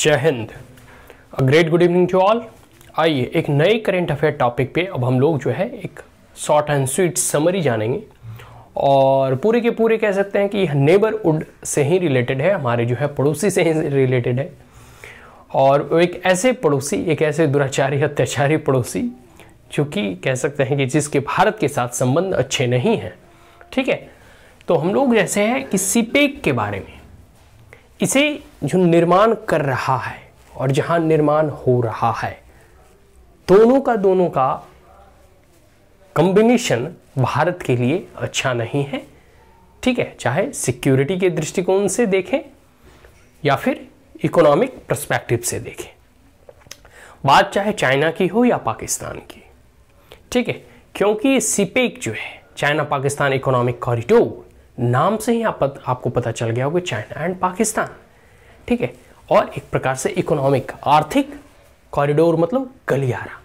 जय Hind a great good evening to all आइए एक नए करेंट अफेयर टॉपिक पे अब हम लोग जो है एक शॉर्ट एंड स्वीट समरी जानेंगे और पूरे के पूरे कह सकते हैं कि नेबरहुड से ही रिलेटेड है हमारे जो है पड़ोसी से ही रिलेटेड है और एक ऐसे पड़ोसी एक ऐसे दुराचारी अत्याचारी पड़ोसी जो कि कह सकते हैं कि जिसके भारत के साथ संबंध अच्छे नहीं हैं ठीक है तो हम लोग जैसे हैं कि सीपेक e e e के बारे में इसे जो निर्माण कर रहा है और जहां निर्माण हो रहा है दोनों का दोनों का कॉम्बिनेशन भारत के लिए अच्छा नहीं है ठीक है चाहे सिक्योरिटी के दृष्टिकोण से देखें या फिर इकोनॉमिक प्रस्पेक्टिव से देखें बात चाहे चाइना की हो या पाकिस्तान की ठीक है क्योंकि सिपेक जो है चाइना पाकिस्तान इकोनॉमिक कॉरिडोर नाम से ही आप आपको पता चल गया होगा चाइना एंड पाकिस्तान ठीक है और एक प्रकार से इकोनॉमिक आर्थिक कॉरिडोर मतलब गलियारा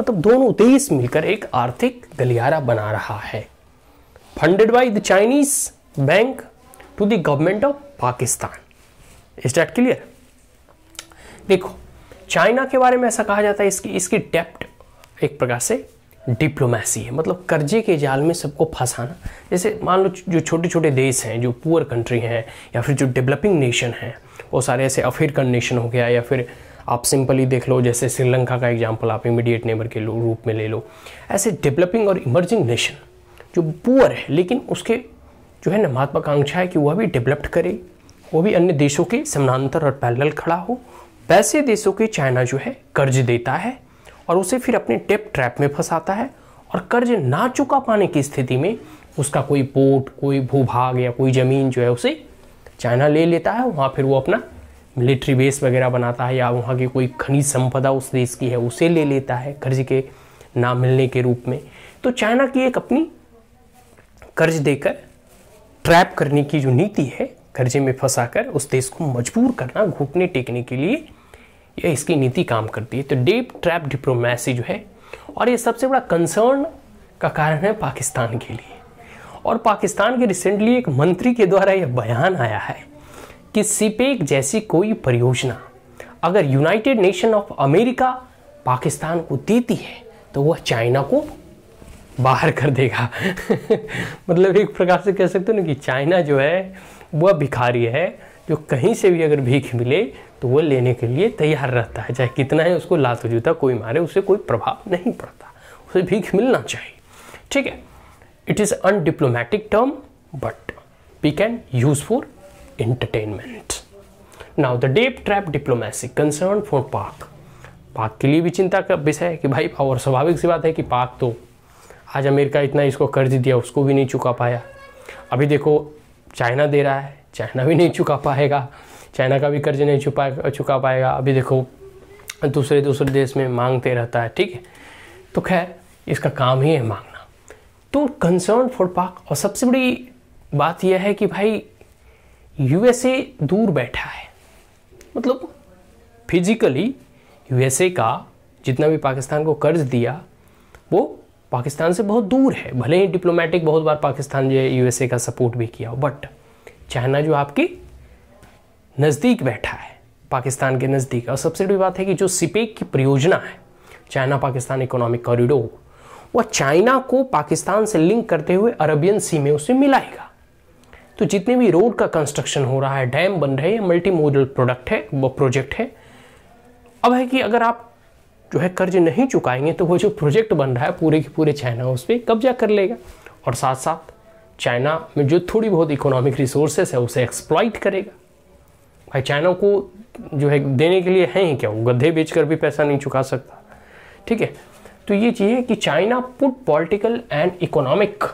मतलब दोनों देश मिलकर एक आर्थिक गलियारा बना रहा है funded by the Chinese bank to the government of Pakistan is that clear देखो चाइना के बारे में ऐसा कहा जाता है इसकी इसकी डेप्ट एक प्रकार से डिप्लोमेसी है मतलब कर्जे के जाल में सबको फंसाना जैसे मान लो जो छोटे छोटे देश हैं जो पुअर कंट्री हैं या फिर जो डेवलपिंग नेशन हैं वो सारे ऐसे अफ्रीकन नेशन हो गया या फिर आप सिंपली देख लो जैसे श्रीलंका का एग्जाम्पल आप इमीडिएट नेबर के रूप में ले लो ऐसे डेवलपिंग और इमर्जिंग नेशन जो पुअर है लेकिन उसके जो है ना महत्वाकांक्षा है कि वह भी डेवलप्ड करे वो भी अन्य देशों के समानांतर और पैरेलल खड़ा हो वैसे देशों के चाइना जो है कर्ज देता है और उसे फिर अपने टेप ट्रैप में फंसाता है और कर्ज ना चुका पाने की स्थिति में उसका कोई पोर्ट कोई भूभाग या कोई ज़मीन जो है उसे चाइना ले लेता है वहाँ फिर वो अपना मिलिट्री बेस वगैरह बनाता है या वहाँ की कोई खनिज संपदा उस देश की है उसे ले लेता है कर्ज के ना मिलने के रूप में तो चाइना की एक अपनी कर्ज देकर ट्रैप करने की जो नीति है कर्जे में फंसाकर उस देश को मजबूर करना घुटने टेकने के लिए या इसकी नीति काम करती है तो डीप ट्रैप डिप्लोमेसी जो है और ये सबसे बड़ा कंसर्न का कारण है पाकिस्तान के लिए और पाकिस्तान के रिसेंटली एक मंत्री के द्वारा यह बयान आया है कि सीपेक e जैसी कोई परियोजना अगर United Nation of America Pakistan को देती है तो वह चाइना को बाहर कर देगा मतलब एक प्रकार से कह सकते हो ना कि चाइना जो है वह भिखारी है जो कहीं से भी अगर भीख मिले तो वह लेने के लिए तैयार रहता है चाहे कितना है उसको लात जूता कोई मारे उसे कोई प्रभाव नहीं पड़ता उसे भीख मिलना चाहिए ठीक है it is undiplomatic term but we can use for entertainment now the debt trap diplomacy concern for Pak Pak के लिए भी चिंता का विषय है कि भाई और स्वाभाविक सी बात है कि पाक तो आज अमेरिका इतना इसको कर्ज दिया उसको भी नहीं चुका पाया अभी देखो चाइना दे रहा है चाइना भी नहीं चुका पाएगा चाइना का भी कर्ज नहीं छुपा चुका पाएगा अभी देखो दूसरे दूसरे देश में मांगते रहता है ठीक है तो खैर इसका काम ही है मांगना तो कंसर्न फॉर पाक और सबसे बड़ी बात यह है कि भाई यूएसए दूर बैठा है मतलब फिजिकली यूएसए का जितना भी पाकिस्तान को कर्ज दिया वो पाकिस्तान से बहुत दूर है भले ही डिप्लोमेटिक बहुत बार पाकिस्तान जो है यूएसए का सपोर्ट भी किया हो बट चाइना जो आपकी नज़दीक बैठा है पाकिस्तान के नज़दीक और सबसे बड़ी बात है कि जो सिपेक की परियोजना है चाइना पाकिस्तान इकोनॉमिक कॉरिडोर वह चाइना को पाकिस्तान से लिंक करते हुए अरबियन सी में उसे मिलाएगा तो जितने भी रोड का कंस्ट्रक्शन हो रहा है डैम बन रहे हैं मल्टी मॉडल प्रोडक्ट है वो प्रोजेक्ट है अब है कि अगर आप जो है कर्ज नहीं चुकाएंगे तो वो जो प्रोजेक्ट बन रहा है पूरे के पूरे चाइना उस पर कब्जा कर लेगा और साथ साथ चाइना में जो थोड़ी बहुत इकोनॉमिक रिसोर्सेस है उसे एक्सप्लॉइट करेगा भाई चाइना को जो है देने के लिए है ही क्या वो गधे बेचकर भी पैसा नहीं चुका सकता ठीक है तो ये चीज़ है कि China put political and economic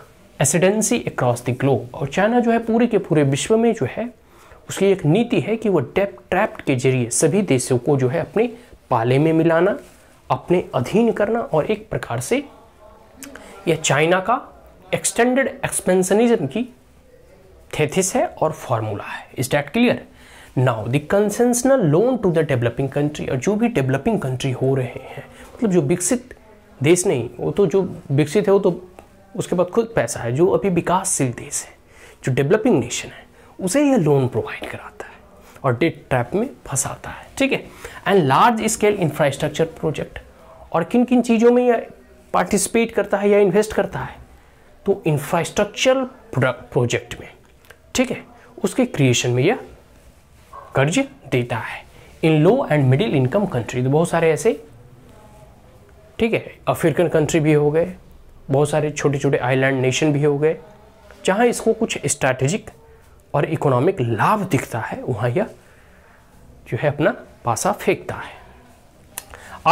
ascendancy across the globe और चाइना जो है पूरे के पूरे विश्व में जो है उसकी एक नीति है कि वो डेप ट्रैप्ट के जरिए सभी देशों को जो है अपने पाले में मिलाना अपने अधीन करना और एक प्रकार से यह चाइना का एक्सटेंडेड एक्सपेंशनिज्म की थेथिस है और फॉर्मूला है is that clear now the concessional loan to the developing country और जो भी डेवलपिंग कंट्री हो रहे हैं मतलब जो विकसित देश नहीं वो तो जो विकसित है वो तो उसके बाद खुद पैसा है जो अभी विकासशील देश है जो डेवलपिंग नेशन है उसे यह लोन प्रोवाइड कराता है और डेट ट्रैप में फंसाता है ठीक है and large scale infrastructure project और किन किन चीज़ों में यह पार्टिसिपेट करता है या इन्वेस्ट करता है तो इंफ्रास्ट्रक्चर प्रोजेक्ट में ठीक है उसके क्रिएशन में यह कर्ज देता है in low and middle income country तो बहुत सारे ऐसे ठीक है अफ्रीकन कंट्री भी हो गए बहुत सारे छोटे छोटे आइलैंड नेशन भी हो गए जहाँ इसको कुछ स्ट्रैटेजिक और इकोनॉमिक लाभ दिखता है वहाँ यह जो है अपना पासा फेंकता है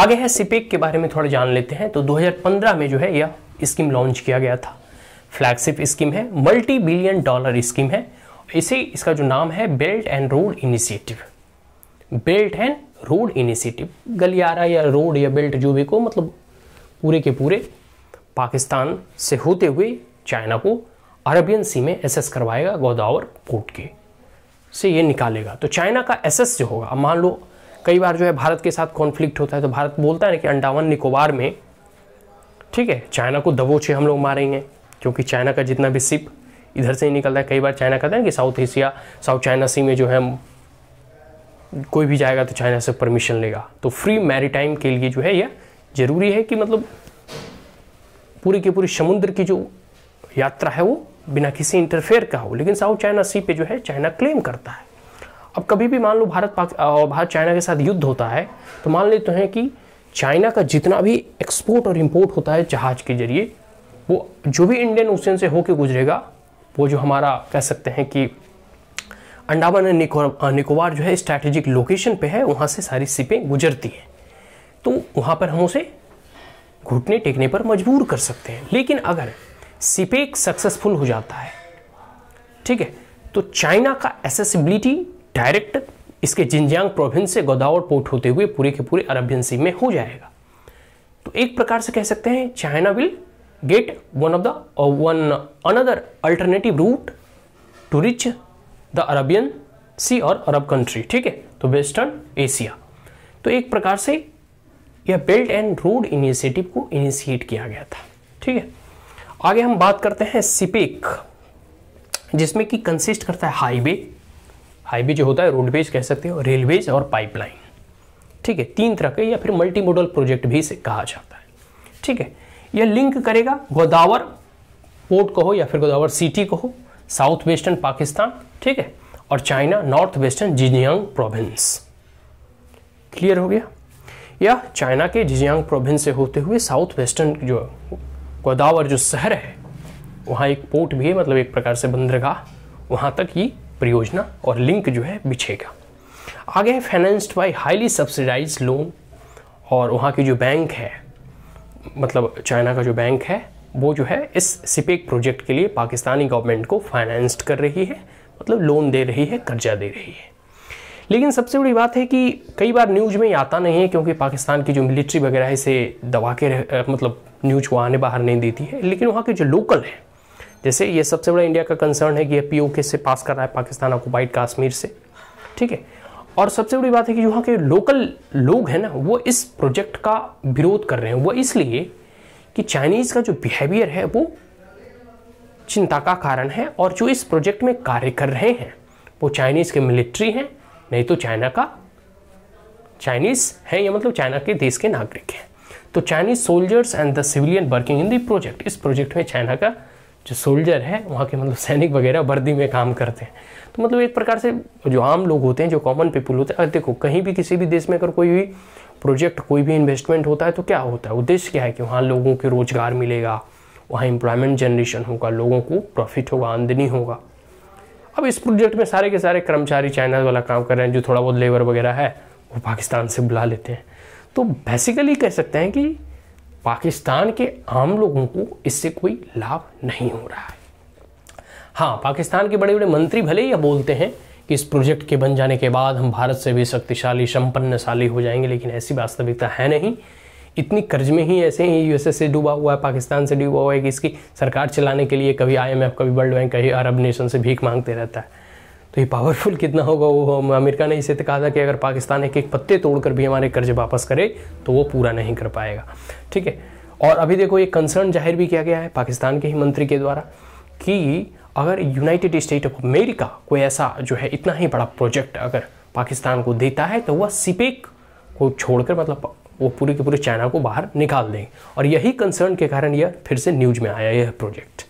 आगे है सिपेक e के बारे में थोड़ा जान लेते हैं तो 2015 में जो है यह स्कीम लॉन्च किया गया था फ्लैगशिप स्कीम है मल्टी बिलियन डॉलर स्कीम है इसे इसका जो नाम है belt and road initiative belt and road initiative गलियारा या रोड या बेल्ट जो भी को मतलब पूरे के पूरे पाकिस्तान से होते हुए चाइना को अरबियन सी में एसेस करवाएगा गोदावर पोर्ट के से ये निकालेगा तो चाइना का एसेस जो होगा अब मान लो कई बार जो है भारत के साथ कॉन्फ्लिक्ट होता है तो भारत बोलता है ना कि अंडावन निकोबार में ठीक है चाइना को दबोचे हम लोग मारेंगे क्योंकि चाइना का जितना भी सिप इधर से ही निकलता है कई बार चाइना कहते हैं कि South Asia South China Sea में जो है कोई भी जाएगा तो चाइना से परमिशन लेगा तो फ्री मैरीटाइम के लिए जो है यह ज़रूरी है कि मतलब पूरी की पूरी समुद्र की जो यात्रा है वो बिना किसी इंटरफेयर का हो लेकिन साउथ चाइना सी पे जो है चाइना क्लेम करता है अब कभी भी मान लो भारत पाक भारत चाइना के साथ युद्ध होता है तो मान लेते हैं कि चाइना का जितना भी एक्सपोर्ट और इम्पोर्ट होता है जहाज के जरिए वो जो भी इंडियन ओशियन से होके गुजरेगा वो जो हमारा कह सकते हैं कि अंडामान निकोबार जो है स्ट्रैटेजिक लोकेशन पे है वहाँ से सारी सिपें गुजरती हैं तो वहाँ पर हम उसे घुटने टेकने पर मजबूर कर सकते हैं लेकिन अगर सिपेक सक्सेसफुल हो जाता है ठीक है तो चाइना का एसेसिबिलिटी डायरेक्ट इसके जिंजियांग प्रोविंस से गोदावर पोर्ट होते हुए पूरे के पूरे अरबियन सी में हो जाएगा तो एक प्रकार से कह सकते हैं China will get one of the or uh, one another alternative route to reach the Arabian Sea और अरब कंट्री ठीक है तो वेस्टर्न एशिया तो एक प्रकार से यह बेल्ट एंड रोड इनिशिएटिव को इनिशिएट किया गया था ठीक है आगे हम बात करते हैं सिपेक जिसमें कि कंसिस्ट करता है हाईवे हाईवे जो होता है रोडवेज कह सकते हो रेलवेज और पाइपलाइन ठीक है तीन तरह के या फिर मल्टी मॉडल प्रोजेक्ट भी इसे कहा जाता है ठीक है यह लिंक करेगा गोदावर पोर्ट को हो या फिर गोदावर सिटी को हो साउथ वेस्टर्न पाकिस्तान ठीक है और China north western Xinjiang province clear हो गया या चाइना के जिजियांग प्रोविंस से होते हुए साउथ वेस्टर्न जो गोदावर जो शहर है वहाँ एक पोर्ट भी है मतलब एक प्रकार से बंदरगाह वहाँ तक ये परियोजना और लिंक जो है बिछेगा आगे है financed by highly subsidise loan और वहाँ की जो बैंक है मतलब चाइना का जो बैंक है वो जो है इस सिपेक प्रोजेक्ट के लिए पाकिस्तानी गवर्नमेंट को फाइनेंस्ड कर रही है मतलब लोन दे रही है कर्जा दे रही है लेकिन सबसे बड़ी बात है कि कई बार न्यूज में आता नहीं है क्योंकि पाकिस्तान की जो मिलिट्री वगैरह है इसे दबा के रह, मतलब न्यूज को आने बाहर नहीं देती है लेकिन वहाँ के जो लोकल हैं जैसे ये सबसे बड़ा इंडिया का कंसर्न है कि ये के से पास कर रहा है पाकिस्तान ऑक्यूपाइड कश्मीर से ठीक है और सबसे बड़ी बात है कि यहाँ के लोकल लोग हैं ना वो इस प्रोजेक्ट का विरोध कर रहे हैं वो इसलिए कि चाइनीज़ का जो बिहेवियर है वो चिंता का कारण है और जो इस प्रोजेक्ट में कार्य कर रहे हैं वो चाइनीज़ के मिलिट्री हैं नहीं तो चाइना का चाइनीज़ है या मतलब चाइना के देश के नागरिक हैं तो Chinese soldiers and the civilian working in the project इस प्रोजेक्ट में चाइना का जो सोल्जर है वहाँ के मतलब सैनिक वगैरह वर्दी में काम करते हैं तो मतलब एक प्रकार से जो आम लोग होते हैं जो कॉमन पीपुल होते हैं देखो कहीं भी किसी भी देश में अगर कोई भी प्रोजेक्ट कोई भी इन्वेस्टमेंट होता है तो क्या होता है उद्देश्य क्या है कि वहाँ लोगों के रोज़गार मिलेगा वहाँ एम्प्लॉयमेंट जनरेशन होगा लोगों को प्रॉफिट होगा आमदनी होगा अब इस प्रोजेक्ट में सारे के सारे कर्मचारी चाइना वाला काम कर रहे हैं जो थोड़ा बहुत लेबर वगैरह है वो पाकिस्तान से बुला लेते हैं तो बेसिकली कह सकते हैं कि पाकिस्तान के आम लोगों को इससे कोई लाभ नहीं हो रहा है हाँ पाकिस्तान के बड़े बड़े मंत्री भले ही बोलते हैं कि इस प्रोजेक्ट के बन जाने के बाद हम भारत से भी शक्तिशाली संपन्नशाली हो जाएंगे लेकिन ऐसी वास्तविकता है नहीं इतनी कर्ज में ही ऐसे ही यूएसए से डूबा हुआ है पाकिस्तान से डूबा हुआ है कि इसकी सरकार चलाने के लिए कभी आईएमएफ कभी वर्ल्ड बैंक कभी अरब नेशन से भीख मांगते रहता है तो ये पावरफुल कितना होगा वो अमेरिका ने इसे तो कहा था कि अगर पाकिस्तान एक एक पत्ते तोड़कर भी हमारे कर्ज वापस करे तो वो पूरा नहीं कर पाएगा ठीक है और अभी देखो ये कंसर्न जाहिर भी किया गया है पाकिस्तान के ही मंत्री के द्वारा कि अगर यूनाइटेड स्टेट ऑफ अमेरिका कोई ऐसा जो है इतना ही बड़ा प्रोजेक्ट अगर पाकिस्तान को देता है तो वह सिपेक e को छोड़कर मतलब वो पूरे के पूरे चाइना को बाहर निकाल दें और यही कंसर्न के कारण यह फिर से न्यूज में आया यह प्रोजेक्ट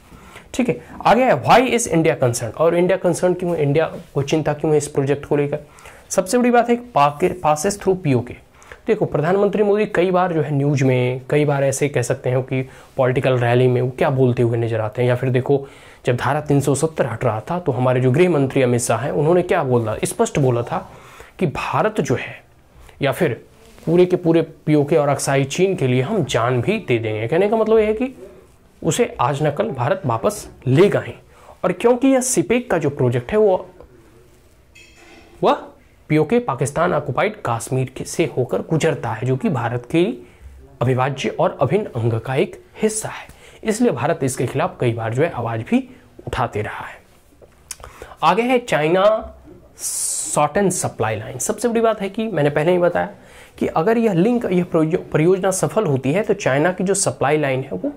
ठीक है आगे है वाई इज इंडिया कंसर्न और इंडिया कंसर्न क्यों इंडिया को चिंता क्यों है इस प्रोजेक्ट को लेकर सबसे बड़ी बात है पासिस थ्रू पीओ के देखो प्रधानमंत्री मोदी कई बार जो है न्यूज में कई बार ऐसे कह सकते हैं कि पॉलिटिकल रैली में वो क्या बोलते हुए नजर आते हैं या फिर देखो जब धारा 370 हट रहा था तो हमारे जो गृह मंत्री अमित शाह हैं उन्होंने क्या बोला स्पष्ट बोला था कि भारत जो है या फिर पूरे के पूरे पीओके और अक्साई चीन के लिए हम जान भी दे देंगे कहने का मतलब यह है कि उसे आज न कल भारत वापस ले गए और क्योंकि यह सिपेक का जो प्रोजेक्ट है वो वह पीओके पाकिस्तान ऑक्युपाइड कश्मीर से होकर गुजरता है जो कि भारत के अविभाज्य और अभिन्न अंग का एक हिस्सा है इसलिए भारत इसके खिलाफ कई बार जो है आवाज भी उठाते रहा है आगे है China short and supply line सबसे बड़ी बात है कि मैंने पहले ही बताया कि अगर यह लिंक यह परियोजना सफल होती है तो चाइना की जो सप्लाई लाइन है वो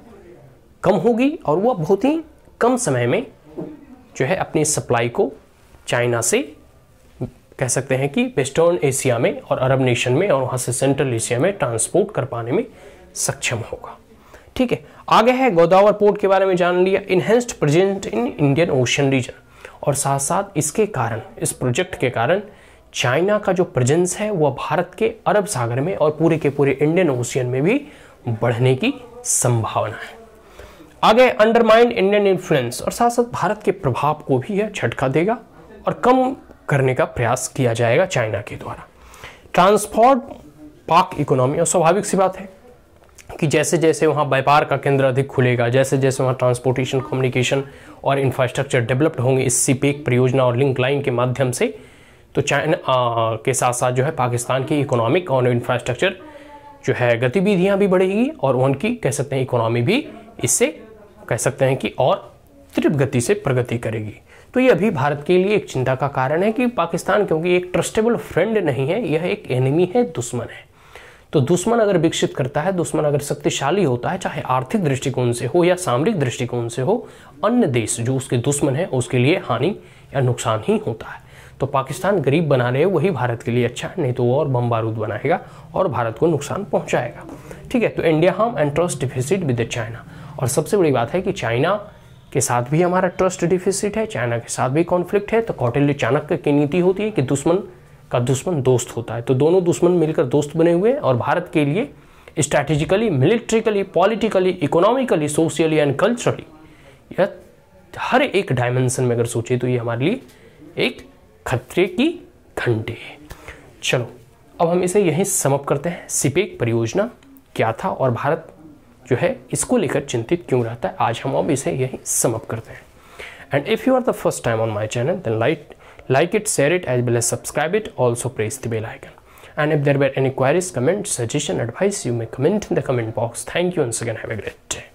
कम होगी और वह बहुत ही कम समय में जो है अपनी सप्लाई को चाइना से कह सकते हैं कि वेस्टर्न एशिया में और अरब नेशन में और वहाँ से सेंट्रल एशिया में ट्रांसपोर्ट कर पाने में सक्षम होगा ठीक है आगे है गोदावर पोर्ट के बारे में जान लिया enhanced present in Indian Ocean region और साथ साथ इसके कारण इस प्रोजेक्ट के कारण चाइना का जो प्रेजेंस है वह भारत के अरब सागर में और पूरे के पूरे इंडियन ओशियन में भी बढ़ने की संभावना है आगे अंडरमाइंड इंडियन इन्फ्लुएंस और साथ साथ भारत के प्रभाव को भी यह झटका देगा और कम करने का प्रयास किया जाएगा चाइना के द्वारा ट्रांसपोर्ट पाक इकोनॉमी और स्वाभाविक सी बात है कि जैसे जैसे वहाँ व्यापार का केंद्र अधिक खुलेगा जैसे जैसे वहाँ ट्रांसपोर्टेशन कम्युनिकेशन और इंफ्रास्ट्रक्चर डेवलप्ड होंगे इस सी पेक परियोजना और लिंक लाइन के माध्यम से तो चाइना के साथ साथ जो है पाकिस्तान की इकोनॉमिक और इंफ्रास्ट्रक्चर जो है गतिविधियाँ भी बढ़ेगी और उनकी कह सकते हैं इकोनॉमी भी इससे कह सकते हैं कि और तीव्र गति से प्रगति करेगी तो ये अभी भारत के लिए एक चिंता का कारण है कि पाकिस्तान क्योंकि एक ट्रस्टेबल फ्रेंड नहीं है यह एक एनिमी है दुश्मन है तो दुश्मन अगर विकसित करता है दुश्मन अगर शक्तिशाली होता है चाहे आर्थिक दृष्टिकोण से हो या सामरिक दृष्टिकोण से हो अन्य देश जो उसके दुश्मन है उसके लिए हानि या नुकसान ही होता है तो पाकिस्तान गरीब बना रहे वही भारत के लिए अच्छा नहीं तो वो और बम बारूद बनाएगा और भारत को नुकसान पहुंचाएगा ठीक है तो इंडिया हम and trust deficit with China और सबसे बड़ी बात है कि चाइना के साथ भी हमारा ट्रस्ट डिफिसिट है चाइना के साथ भी कॉन्फ्लिक्ट है तो कौटिल्य चाणक्य की नीति होती है कि दुश्मन का दुश्मन दोस्त होता है तो दोनों दुश्मन मिलकर दोस्त बने हुए हैं और भारत के लिए strategically militarily politically economically socially and culturally यह हर एक डायमेंशन में अगर सोचे तो ये हमारे लिए एक खतरे की घंटे है चलो अब हम इसे यहीं समप करते हैं सिपेक परियोजना क्या था और भारत जो है इसको लेकर चिंतित क्यों रहता है आज हम अब इसे यही समप्त करते हैं and if you are the first time on my channel then like like it share it as well as subscribe it also press the bell icon and if there were any queries comment suggestion advice you may comment in the comment box thank you and second have a great